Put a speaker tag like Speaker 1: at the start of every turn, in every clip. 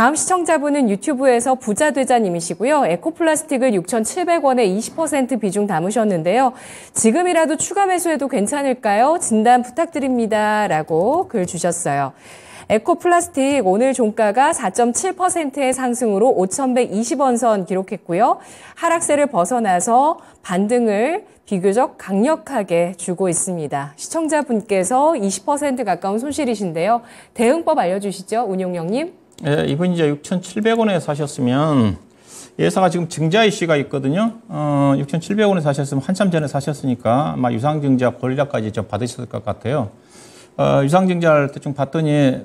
Speaker 1: 다음 시청자분은 유튜브에서 부자 되자님이시고요. 에코플라스틱을 6,700원에 20% 비중 담으셨는데요. 지금이라도 추가 매수해도 괜찮을까요? 진단 부탁드립니다. 라고 글 주셨어요. 에코플라스틱 오늘 종가가 4.7%의 상승으로 5,120원 선 기록했고요. 하락세를 벗어나서 반등을 비교적 강력하게 주고 있습니다. 시청자분께서 20% 가까운 손실이신데요. 대응법 알려주시죠, 운용영님.
Speaker 2: 예, 이분이 이제 6,700원에 사셨으면 예사가 지금 증자 이슈가 있거든요. 어, 6,700원에 사셨으면 한참 전에 사셨으니까 아마 유상증자 권리자까지좀 받으셨을 것 같아요. 어, 유상증자를 대충 봤더니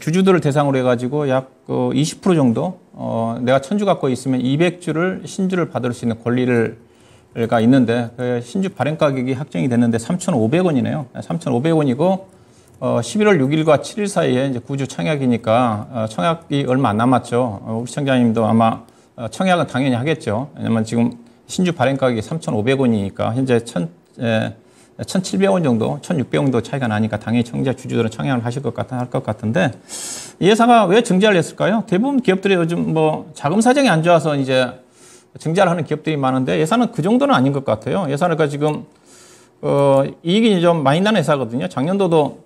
Speaker 2: 주주들을 대상으로 해가지고 약 20% 어, 정도 어, 내가 천주 갖고 있으면 200주를 신주를 받을 수 있는 권리를 가 있는데 그 신주 발행 가격이 확정이 됐는데 3,500원이네요. 3,500원이고 어, 11월 6일과 7일 사이에 이제 구주 청약이니까 어, 청약이 얼마 안 남았죠. 어, 우리 청장님도 아마 어, 청약은 당연히 하겠죠. 왜냐면 지금 신주 발행 가격이 3,500원이니까 현재 1,000 에, 1 7 0원 정도, 1,600원 정도 차이가 나니까 당연히 청자 주주들은 청약을 하실 것 같아 할것 같은데 이 회사가 왜 증자를 했을까요? 대부분 기업들이 요즘 뭐 자금 사정이 안 좋아서 이제 증자를 하는 기업들이 많은데 예산은 그 정도는 아닌 것 같아요. 예산을까 그러니까 지금 어, 이익이 좀 많이 나는 회사거든요. 작년도도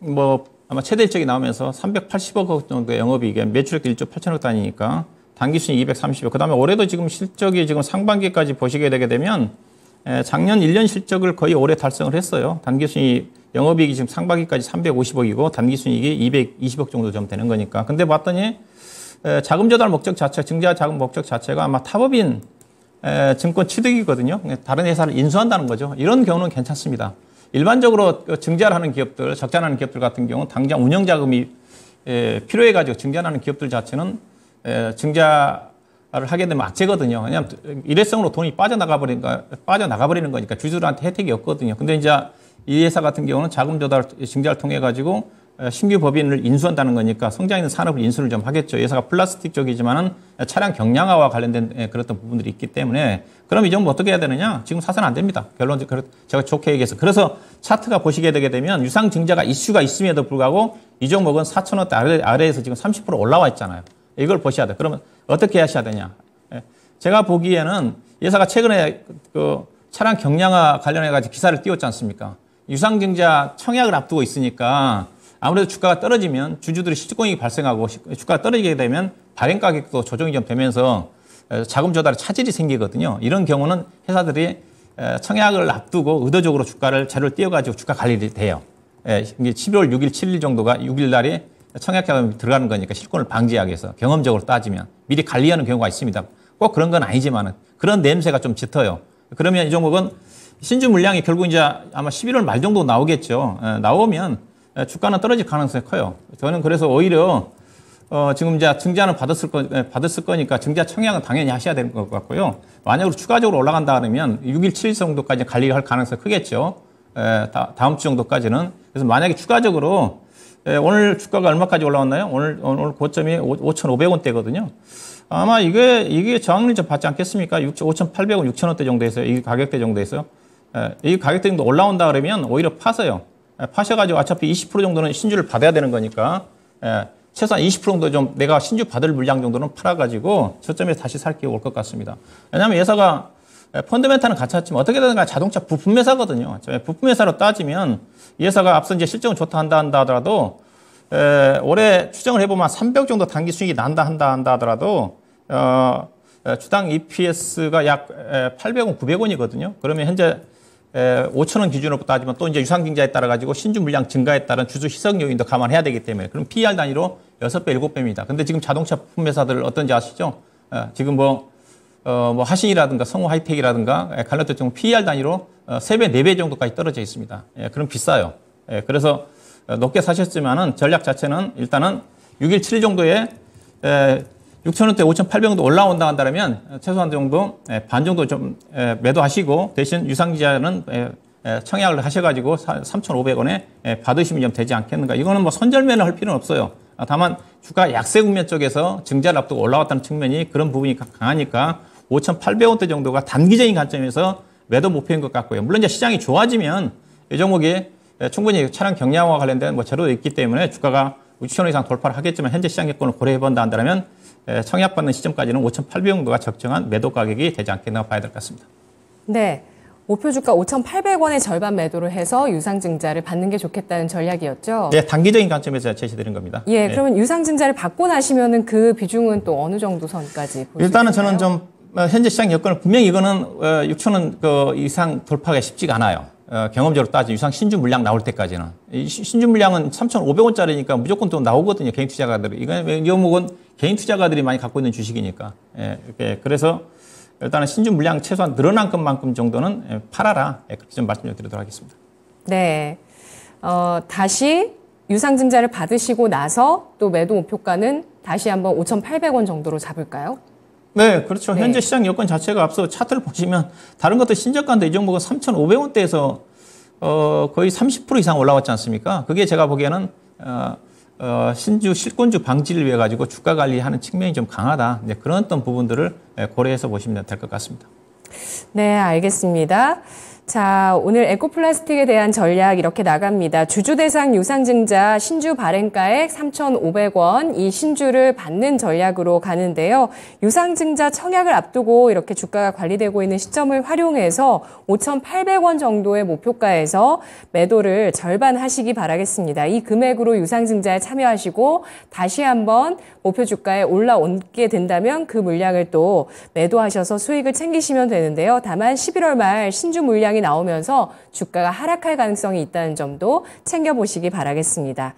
Speaker 2: 뭐 아마 최대 일적이 나오면서 380억 정도 영업이익에 매출액도 1조 8천억 단위니까 단기 순익 230억. 그다음에 올해도 지금 실적이 지금 상반기까지 보시게 되게 되면 작년 1년 실적을 거의 올해 달성을 했어요. 단기 순이 영업이익이 지금 상반기까지 350억이고 단기 순익이 220억 정도 좀 되는 거니까. 근데 봤더니 자금 조달 목적 자체, 증자 자금 목적 자체가 아마 탑업인 증권 취득이거든요. 다른 회사를 인수한다는 거죠. 이런 경우는 괜찮습니다. 일반적으로 증자를 하는 기업들, 적자나는 기업들 같은 경우는 당장 운영자금이 필요해가지고 증자하는 기업들 자체는 증자를 하게 되면 악재거든요. 왜냐하면 일회성으로 돈이 빠져나가버리니까, 빠져나가버리는 거니까 주주들한테 혜택이 없거든요. 근데 이제 이 회사 같은 경우는 자금 조달 증자를 통해가지고 신규 법인을 인수한다는 거니까 성장 있는 산업을 인수를 좀 하겠죠. 예사가 플라스틱 쪽이지만은 차량 경량화와 관련된 그던 부분들이 있기 때문에 그럼 이 정부 어떻게 해야 되느냐? 지금 사서는안 됩니다. 결론 제가 좋게 얘기해서 그래서 차트가 보시게 되게 되면 유상 증자가 이슈가 있음에도 불구하고 이 종목은 4천 원대 아래, 아래에서 지금 30% 올라와 있잖아요. 이걸 보셔야 돼. 그러면 어떻게 하셔야 되냐? 제가 보기에는 예사가 최근에 그 차량 경량화 관련해 가지고 기사를 띄웠지 않습니까? 유상증자 청약을 앞두고 있으니까 아무래도 주가가 떨어지면 주주들의 실질공익이 발생하고 주가가 떨어지게 되면 발행 가격도 조정이 좀 되면서 자금 조달에 차질이 생기거든요. 이런 경우는 회사들이 청약을 앞두고 의도적으로 주가를 재료를 띄워가지고 주가 관리를 돼요. 11월 6일, 7일 정도가 6일 날에 청약자금이 들어가는 거니까 실권을 방지하기 위해서 경험적으로 따지면 미리 관리하는 경우가 있습니다. 꼭 그런 건 아니지만 그런 냄새가 좀 짙어요. 그러면 이 종목은 신주 물량이 결국 이제 아마 11월 말 정도 나오겠죠. 나오면 예, 주가는 떨어질 가능성이 커요. 저는 그래서 오히려 어, 지금 이제 증자는 받았을, 거, 예, 받았을 거니까 증자 청약은 당연히 하셔야 될 것 같고요. 만약으로 추가적으로 올라간다 그러면 6일, 7일 정도까지 관리할 가능성이 크겠죠. 에, 예, 다, 음주 정도까지는. 그래서 만약에 추가적으로 에, 오늘 주가가 얼마까지 올라왔나요? 오늘, 오늘 고점이 5, 5 0 0원대거든요 아마 이게, 이게 저항률 좀 받지 않겠습니까? 6, 5,800원, 6,000원대 정도에서, 이 가격대 정도에서. 에, 이 가격대 정도 올라온다 그러면 오히려 파서요. 예, 파셔가지고 어차피 20% 정도는 신주를 받아야 되는 거니까 예, 최소한 20% 정도 좀 내가 신주 받을 물량 정도는 팔아가지고 저점에 다시 살게 올 것 같습니다. 왜냐하면 예사가 예, 펀드멘탈은 갖췄지만 어떻게 되든 가 자동차 부품 회사거든요. 부품 회사로 따지면 이 회사가 앞서 이제 실적은 좋다 한다 한다 하더라도 에, 올해 추정을 해보면 300 정도 단기 수익이 난다 한다 한다 하더라도 어, 주당 EPS가 약 800원, 900원이거든요. 그러면 현재 5천원 기준으로 따지면 또 이제 유상증자에 따라 가지고 신주 물량 증가에 따른 주주 희석 요인도 감안해야 되기 때문에 그럼 PER 단위로 6배, 7배입니다. 근데 지금 자동차 품매사들 어떤지 아시죠? 지금 뭐, 어, 뭐 하신이라든가 성우 하이텍이라든가 갈라트 정도 PER 단위로 어, 3배, 4배 정도까지 떨어져 있습니다. 예, 그럼 비싸요. 예, 그래서 어, 높게 사셨지만은 전략 자체는 일단은 6일, 7일 정도에 에, 6,000원대 5,800원도 올라온다 한다면 최소한 정도 예, 반 정도 좀 예, 매도하시고 대신 유상기자는 예, 청약을 하셔가지고 3,500원에 받으시면 좀 되지 않겠는가. 이거는 뭐 손절매를 할 필요는 없어요. 아, 다만 주가 약세 국면 쪽에서 증자를 앞두고 올라왔다는 측면이 그런 부분이 강하니까 5,800원대 정도가 단기적인 관점에서 매도 목표인 것 같고요. 물론 이제 시장이 좋아지면 이 종목이 충분히 차량 경량화 관련된 뭐 재료도 있기 때문에 주가가 6천 원 이상 돌파를 하겠지만 현재 시장 여건을 고려해본다 한다면 청약받는 시점까지는 5,800원 정가 적정한 매도 가격이 되지 않겠나 봐야 될 것 같습니다.
Speaker 1: 네. 오표 주가 5,800원의 절반 매도를 해서 유상증자를 받는 게 좋겠다는 전략이었죠. 네,
Speaker 2: 단기적인 관점에서 제시드린 겁니다. 예, 네. 그러면
Speaker 1: 유상증자를 받고 나시면은 그 비중은 또 어느 정도 선까지
Speaker 2: 일단은 저는 좀 현재 시장 여건을 분명히 이거는 6천 어, 원 그 이상 돌파가 쉽지가 않아요. 어, 경험적으로 따지면 유상 신주 물량 나올 때까지는 신주 물량은 3,500원짜리니까 무조건 또 나오거든요 개인 투자가들이 이건 이 종목은 개인 투자가들이 많이 갖고 있는 주식이니까 예, 이렇게 그래서 일단은 신주 물량 최소한 늘어난 것만큼 정도는 예, 팔아라 예, 그렇게 좀 말씀드리도록 하겠습니다.
Speaker 1: 네, 어, 다시 유상증자를 받으시고 나서 또 매도 목표가는 다시 한번 5,800원 정도로 잡을까요?
Speaker 2: 네, 그렇죠. 네. 현재 시장 여건 자체가 앞서 차트를 보시면 다른 것도 신저가인데 이 종목은 3,500원대에서 어, 거의 30% 이상 올라왔지 않습니까? 그게 제가 보기에는 어, 어, 신주 실권주 방지를 위해 가지고 주가 관리하는 측면이 좀 강하다. 이제 그런 어떤 부분들을 예, 고려해서 보시면 될 것 같습니다.
Speaker 1: 네, 알겠습니다. 자, 오늘 에코플라스틱에 대한 전략 이렇게 나갑니다. 주주 대상 유상증자 신주 발행가액 3,500원 이 신주를 받는 전략으로 가는데요. 유상증자 청약을 앞두고 이렇게 주가가 관리되고 있는 시점을 활용해서 5,800원 정도의 목표가에서 매도를 절반 하시기 바라겠습니다. 이 금액으로 유상증자에 참여하시고 다시 한번 목표 주가에 올라오게 된다면 그 물량을 또 매도하셔서 수익을 챙기시면 되는데요. 다만 11월 말 신주 물량이 전망이 나오면서 주가가 하락할 가능성이 있다는 점도 챙겨보시기 바라겠습니다.